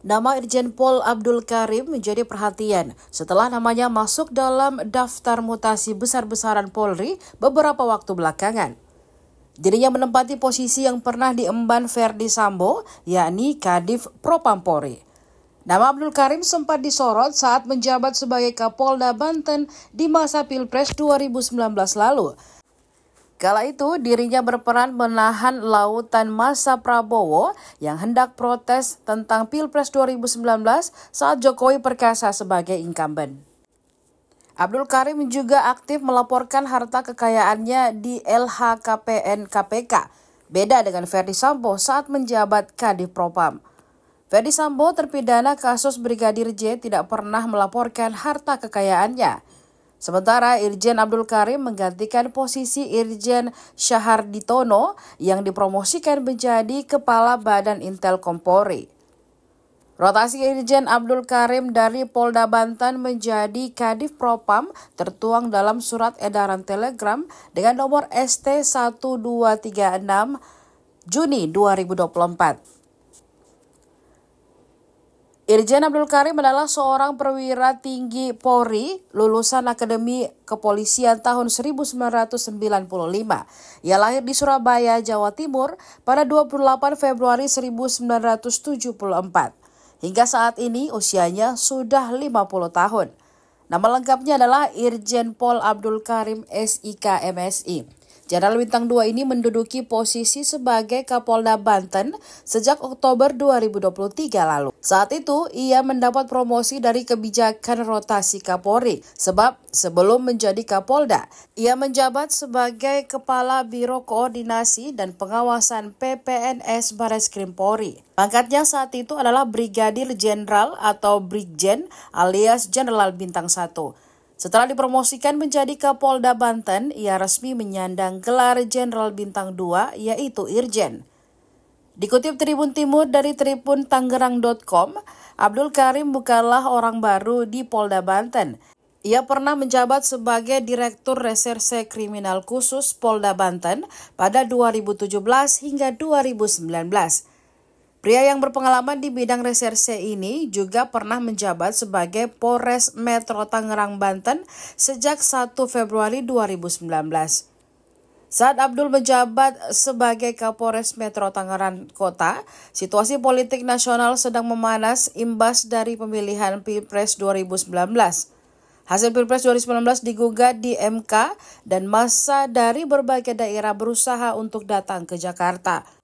Nama Irjen Pol Abdul Karim menjadi perhatian setelah namanya masuk dalam daftar mutasi besar-besaran Polri beberapa waktu belakangan. Dirinya menempati posisi yang pernah diemban Ferdi Sambo, yakni Kadif Propampori. Nama Abdul Karim sempat disorot saat menjabat sebagai Kapolda Banten di masa Pilpres 2019 lalu. Kala itu dirinya berperan menahan lautan masa Prabowo yang hendak protes tentang Pilpres 2019 saat Jokowi perkasa sebagai incumbent. Abdul Karim juga aktif melaporkan harta kekayaannya di LHKPN KPK, beda dengan Ferdi Sambo saat menjabat Kadif Propam. Ferdi Sambo terpidana kasus Brigadir J tidak pernah melaporkan harta kekayaannya. Sementara Irjen Abdul Karim menggantikan posisi Irjen Syaharditono yang dipromosikan menjadi Kepala Badan Intel Kompori. Rotasi Irjen Abdul Karim dari Polda Banten menjadi Kadif Propam tertuang dalam surat edaran Telegram dengan nomor ST 1236 Juni 2024. Irjen Abdul Karim adalah seorang perwira tinggi Polri lulusan Akademi Kepolisian tahun 1995. Ia lahir di Surabaya, Jawa Timur pada 28 Februari 1974. Hingga saat ini usianya sudah 50 tahun. Nama lengkapnya adalah Irjen Pol Abdul Karim SIK MSI. Jenderal Bintang 2 ini menduduki posisi sebagai Kapolda Banten sejak Oktober 2023 lalu. Saat itu, ia mendapat promosi dari kebijakan rotasi Kapolri, sebab sebelum menjadi Kapolda, ia menjabat sebagai Kepala Biro Koordinasi dan Pengawasan PPNS Baris Krim Polri. Pangkatnya saat itu adalah Brigadir Jenderal atau Brigjen alias Jenderal Bintang 1. Setelah dipromosikan menjadi Kapolda Banten, ia resmi menyandang gelar Jenderal Bintang 2 yaitu Irjen. Dikutip Tribun Timur dari Tribun Tangerang.com, Abdul Karim bukanlah orang baru di Polda Banten. Ia pernah menjabat sebagai Direktur Reserse Kriminal Khusus Polda Banten pada 2017 hingga 2019. Pria yang berpengalaman di bidang reserse ini juga pernah menjabat sebagai Polres Metro Tangerang, Banten sejak 1 Februari 2019. Saat Abdul menjabat sebagai Kapolres Metro Tangerang Kota, situasi politik nasional sedang memanas imbas dari pemilihan Pilpres 2019. Hasil Pilpres 2019 digugat di MK dan masa dari berbagai daerah berusaha untuk datang ke Jakarta.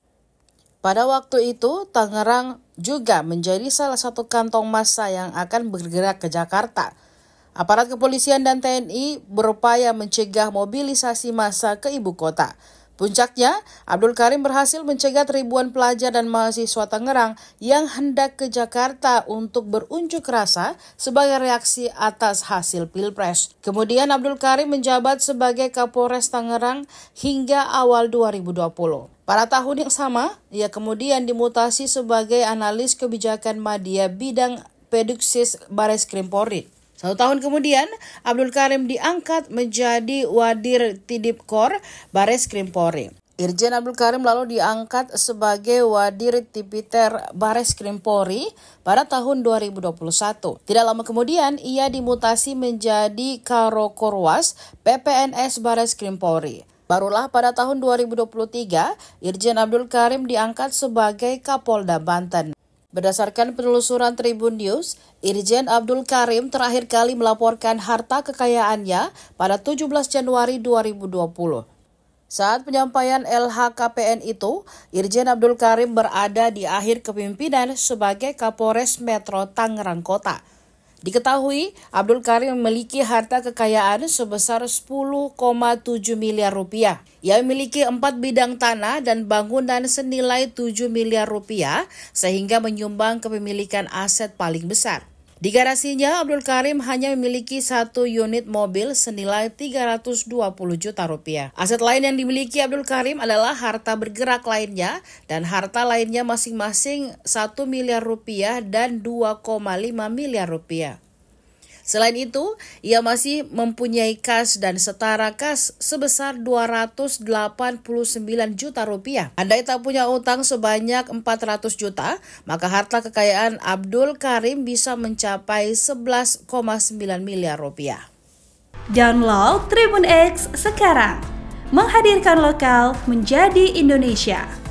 Pada waktu itu, Tangerang juga menjadi salah satu kantong massa yang akan bergerak ke Jakarta. Aparat kepolisian dan TNI berupaya mencegah mobilisasi massa ke ibu kota. Puncaknya, Abdul Karim berhasil mencegah ribuan pelajar dan mahasiswa Tangerang yang hendak ke Jakarta untuk berunjuk rasa sebagai reaksi atas hasil Pilpres. Kemudian Abdul Karim menjabat sebagai Kapolres Tangerang hingga awal 2020. Pada tahun yang sama, ia kemudian dimutasi sebagai analis kebijakan media bidang Peduksis Baris Krim Polri. Satu tahun kemudian, Abdul Karim diangkat menjadi Wadir Kor Baris Krim Polri. Irjen Abdul Karim lalu diangkat sebagai Wadir Tipiter Baris Krim Polri pada tahun 2021. Tidak lama kemudian, ia dimutasi menjadi Karo Korwas PPNS Baris Krim Polri. Barulah pada tahun 2023, Irjen Abdul Karim diangkat sebagai Kapolda Banten. Berdasarkan penelusuran Tribun News, Irjen Abdul Karim terakhir kali melaporkan harta kekayaannya pada 17 Januari 2020. Saat penyampaian LHKPN itu, Irjen Abdul Karim berada di akhir kepimpinan sebagai Kapolres Metro Tangerang Kota. Diketahui Abdul Karim memiliki harta kekayaan sebesar 10,7 miliar rupiah. Ia memiliki empat bidang tanah dan bangunan senilai 7 miliar rupiah sehingga menyumbang kepemilikan aset paling besar. Di garasinya, Abdul Karim hanya memiliki satu unit mobil senilai 320 juta rupiah. Aset lain yang dimiliki Abdul Karim adalah harta bergerak lainnya dan harta lainnya masing-masing 1 miliar rupiah dan 2,5 miliar rupiah. Selain itu, ia masih mempunyai kas dan setara kas sebesar 289 juta rupiah. Andai tak punya utang sebanyak 400 juta, maka harta kekayaan Abdul Karim bisa mencapai 11,9 miliar rupiah. Download Tribun X sekarang, menghadirkan lokal menjadi Indonesia.